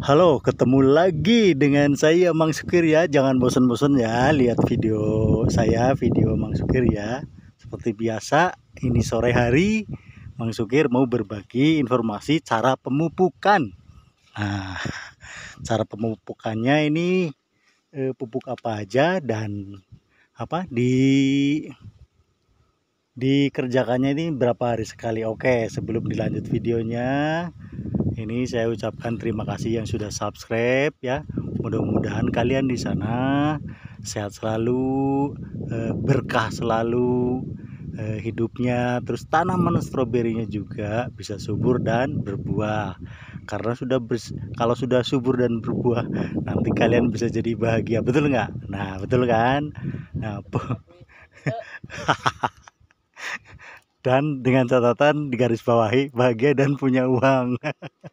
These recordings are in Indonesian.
Halo, ketemu lagi dengan saya Mang Sukir ya. Jangan bosan-bosan ya lihat video saya, video Mang Sukir ya. Seperti biasa, ini sore hari Mang Sukir mau berbagi informasi cara pemupukan. Nah, cara pemupukannya ini eh, pupuk apa aja dan apa di dikerjakannya ini berapa hari sekali. Oke, sebelum dilanjut videonya ini saya ucapkan terima kasih yang sudah subscribe ya mudah-mudahan kalian di sana sehat selalu eh, berkah selalu eh, hidupnya terus tanaman stroberinya juga bisa subur dan berbuah karena sudah bers kalau sudah subur dan berbuah nanti kalian bisa jadi bahagia betul nggak nah betul kan nah dan dengan catatan di garis bawahi bahagia dan punya uang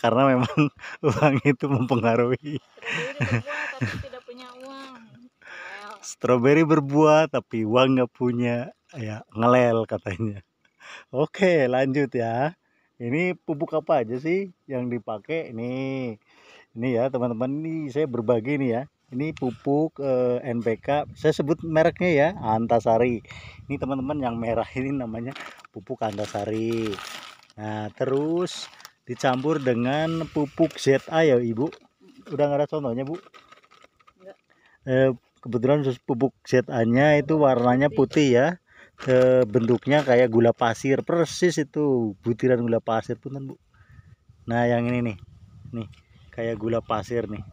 karena memang uang itu mempengaruhi iya, tidak punya uang strawberry berbuah tapi uang nggak punya ya ngelel katanya oke lanjut ya ini pupuk apa aja sih yang dipakai nih ini ya teman-teman ini saya berbagi nih ya ini pupuk eh, NPK saya sebut mereknya ya Antasari ini teman-teman yang merah ini namanya pupuk Antasari nah terus dicampur dengan pupuk ZA ya Ibu udah nggak ada contohnya Bu eh, kebetulan pupuk ZA nya itu warnanya putih ya eh, bentuknya kayak gula pasir persis itu butiran gula pasir pun Bu nah yang ini nih nih kayak gula pasir nih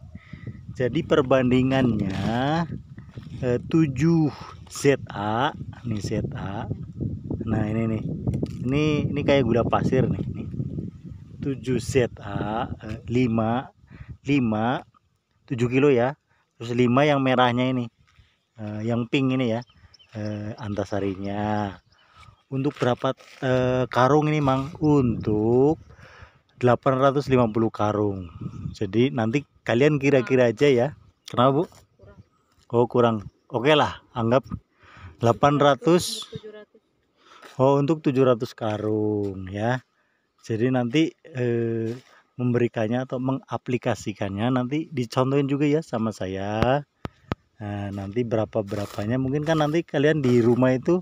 jadi perbandingannya eh, 7 ZA ini ZA nah ini nih ini ini kayak gula pasir nih, nih. 7 ZA eh, 5 5 7 kilo ya terus 5 yang merahnya ini eh, yang pink ini ya eh, antasarinya untuk berapa eh, karung ini Mang untuk 850 karung jadi nanti kalian kira-kira hmm. aja ya kenapa bu oh kurang oke lah anggap 800 oh untuk 700 karung ya jadi nanti eh, memberikannya atau mengaplikasikannya nanti dicontohin juga ya sama saya nah, nanti berapa berapanya mungkin kan nanti kalian di rumah itu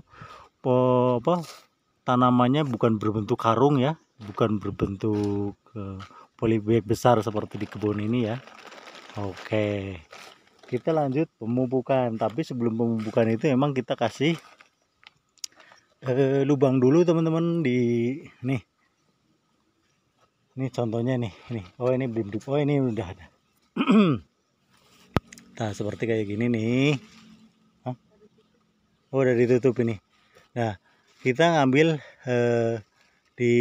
apa tanamannya bukan berbentuk karung ya bukan berbentuk uh, eh, polybag besar seperti di kebun ini ya oke kita lanjut pemupukan tapi sebelum pemupukan itu memang kita kasih uh, lubang dulu teman-teman di nih ini contohnya nih Nih. oh ini belum di oh ini udah ada nah seperti kayak gini nih Hah? oh udah ditutup ini nah kita ngambil eh, di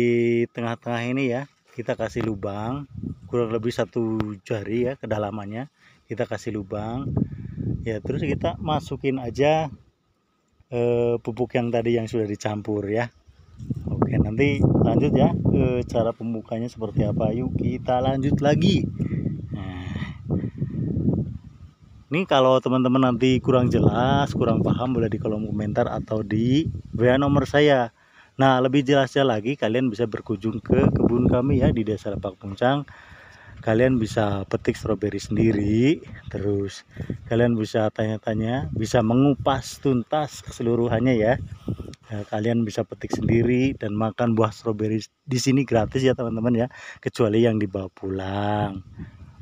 tengah-tengah ini ya kita kasih lubang kurang lebih satu jari ya kedalamannya kita kasih lubang ya terus kita masukin aja e, pupuk yang tadi yang sudah dicampur ya oke nanti lanjut ya ke eh, cara pembukanya seperti apa yuk kita lanjut lagi nah, ini kalau teman-teman nanti kurang jelas kurang paham boleh di kolom komentar atau di WA nomor saya Nah, lebih jelasnya lagi kalian bisa berkunjung ke kebun kami ya di Desa Lepak Puncang. Kalian bisa petik stroberi sendiri, terus kalian bisa tanya-tanya, bisa mengupas tuntas keseluruhannya ya. Nah, kalian bisa petik sendiri dan makan buah stroberi di sini gratis ya teman-teman ya, kecuali yang dibawa pulang.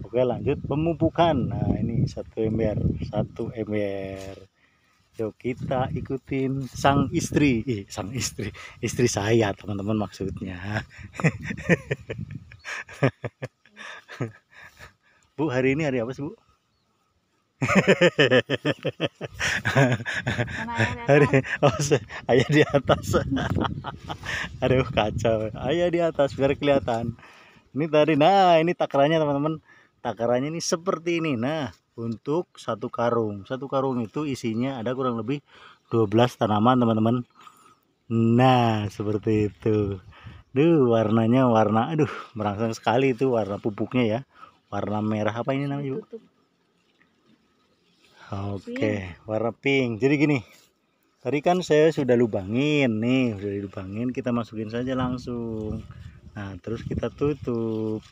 Oke, lanjut pemupukan. Nah, ini satu ember, satu ember. Yuk kita ikutin sang istri, eh, sang istri, istri saya teman-teman maksudnya. bu hari ini hari apa sih bu? hari oh ayah di atas. Aduh kacau, ayah di atas biar kelihatan. Ini tadi, nah ini takarannya teman-teman, takarannya ini seperti ini. Nah untuk satu karung satu karung itu isinya ada kurang lebih 12 tanaman teman-teman nah seperti itu Duh, warnanya warna aduh merangsang sekali itu warna pupuknya ya warna merah apa ini namanya Oke, warna pink. Jadi gini, tadi kan saya sudah lubangin nih, sudah lubangin, kita masukin saja langsung. Nah, terus kita tutup.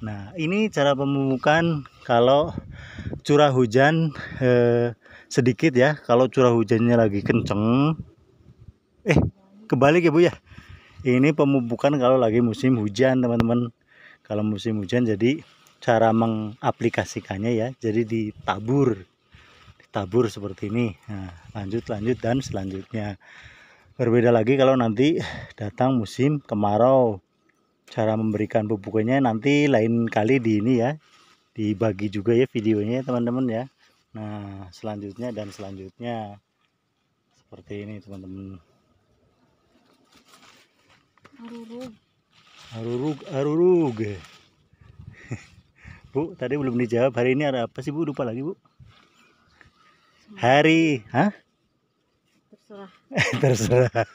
Nah, ini cara pemupukan kalau curah hujan eh, sedikit ya. Kalau curah hujannya lagi kenceng. Eh, kebalik ya, Bu ya. Ini pemupukan kalau lagi musim hujan, teman-teman. Kalau musim hujan jadi cara mengaplikasikannya ya. Jadi ditabur. Ditabur seperti ini. Nah, lanjut lanjut dan selanjutnya. Berbeda lagi kalau nanti datang musim kemarau cara memberikan pupuknya nanti lain kali di ini ya dibagi juga ya videonya ya, teman-teman ya nah selanjutnya dan selanjutnya seperti ini teman-teman arurug arurug arurug bu tadi belum dijawab hari ini ada apa sih bu lupa lagi bu hari hah terserah terserah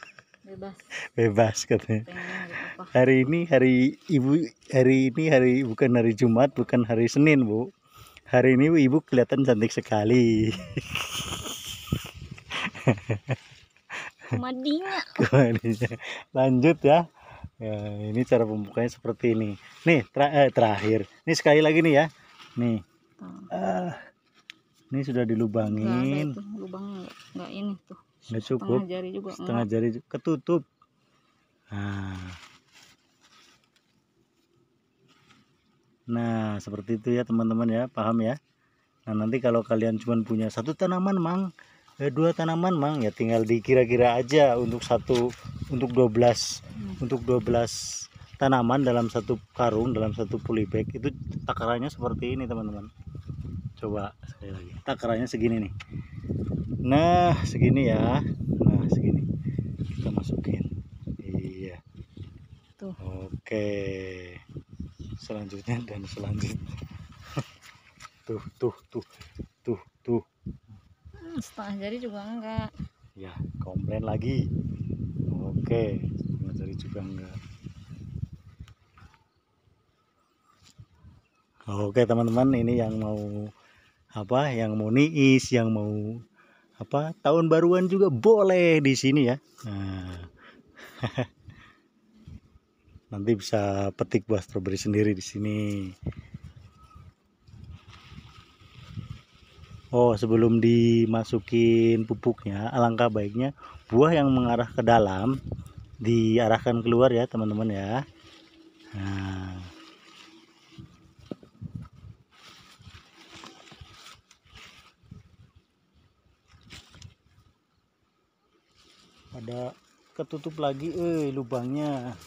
bebas bebas katanya hari, hari ini hari ibu hari ini hari bukan hari Jumat bukan hari Senin bu hari ini bu, ibu kelihatan cantik sekali kemadinya lanjut ya ya ini cara pembukanya seperti ini nih ter eh, terakhir ini sekali lagi nih ya nih uh, ini sudah dilubangin lubang nggak ini tuh nggak cukup setengah jari juga setengah enggak. jari ketutup nah nah seperti itu ya teman-teman ya paham ya nah nanti kalau kalian cuma punya satu tanaman mang eh, dua tanaman mang ya tinggal dikira-kira aja untuk satu untuk 12 hmm. untuk 12 tanaman dalam satu karung dalam satu polybag itu takarannya seperti ini teman-teman coba sekali lagi takarannya segini nih nah segini ya nah segini kita masukin iya tuh oke selanjutnya dan selanjutnya tuh tuh tuh tuh tuh hmm, setengah jari juga enggak ya komplain lagi oke setengah jari juga enggak oke teman-teman ini yang mau apa yang mau niis yang mau apa tahun baruan juga boleh di sini ya nah. nanti bisa petik buah stroberi sendiri di sini Oh sebelum dimasukin pupuknya alangkah baiknya buah yang mengarah ke dalam diarahkan keluar ya teman-teman ya nah ada ketutup lagi eh lubangnya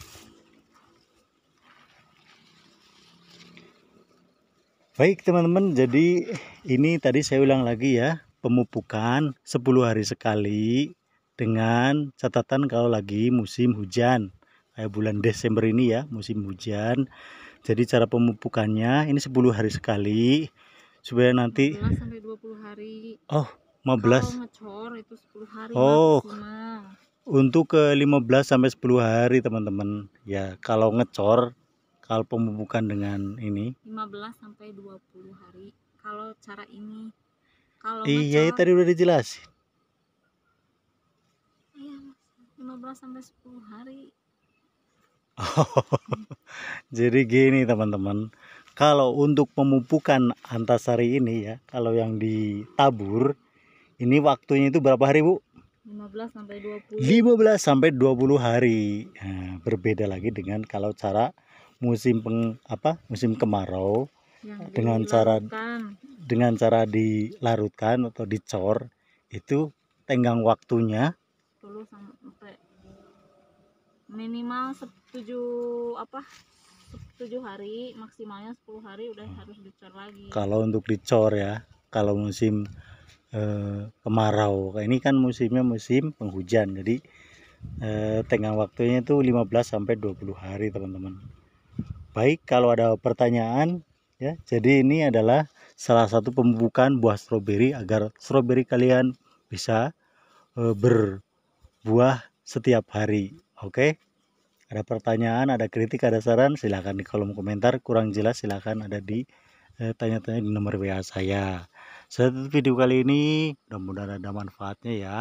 baik teman-teman jadi ini tadi saya ulang lagi ya pemupukan 10 hari sekali dengan catatan kalau lagi musim hujan kayak bulan Desember ini ya musim hujan jadi cara pemupukannya ini 10 hari sekali supaya nanti 15 sampai 20 hari oh 15 kalau ngecor itu 10 hari oh maksimal untuk ke 15 sampai 10 hari teman-teman ya kalau ngecor kalau pemupukan dengan ini 15 sampai 20 hari kalau cara ini kalau iya ya ngecor, tadi udah dijelas iya 15 sampai 10 hari jadi gini teman-teman kalau untuk pemupukan antasari ini ya kalau yang ditabur ini waktunya itu berapa hari bu 15 sampai 20 15 sampai 20 hari. Nah, berbeda lagi dengan kalau cara musim peng, apa? musim kemarau yang dengan cara dengan cara dilarutkan atau dicor itu tenggang waktunya 10 sampai minimal 7 apa 7 hari maksimalnya 10 hari udah hmm. harus dicor lagi. Kalau untuk dicor ya, kalau musim Eh, kemarau ini kan musimnya musim penghujan jadi eh, tengah waktunya itu 15 sampai 20 hari teman-teman baik kalau ada pertanyaan ya jadi ini adalah salah satu pembukaan buah stroberi agar stroberi kalian bisa eh, berbuah setiap hari oke ada pertanyaan, ada kritik, ada saran, silahkan di kolom komentar. Kurang jelas silahkan ada di eh, tanya-tanya eh, di nomor WA saya. Saya video kali ini. Mudah-mudahan ada manfaatnya ya.